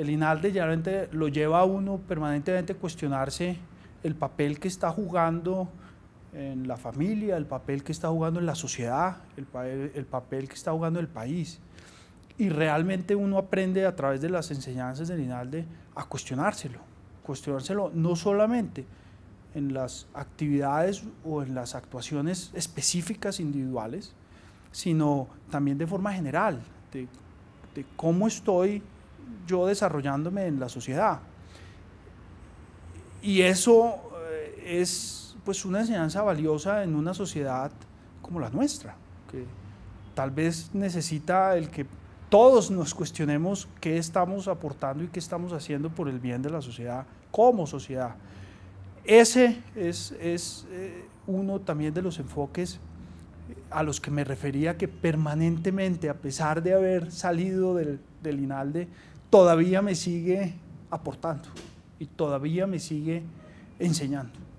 el INALDE ya lo lleva a uno permanentemente a cuestionarse el papel que está jugando en la familia, el papel que está jugando en la sociedad, el, papel que está jugando el país. Y realmente uno aprende a través de las enseñanzas del INALDE a cuestionárselo, cuestionárselo no solamente en las actividades o en las actuaciones específicas individuales, sino también de forma general, de, de cómo estoy yo desarrollándome en la sociedad. Y eso eh, es pues una enseñanza valiosa en una sociedad como la nuestra, que tal vez necesita el que todos nos cuestionemos qué estamos aportando y qué estamos haciendo por el bien de la sociedad como sociedad. Ese es, es eh, uno también de los enfoques eh, a los que me refería que permanentemente, a pesar de haber salido del, del INALDE, todavía me sigue aportando y todavía me sigue enseñando.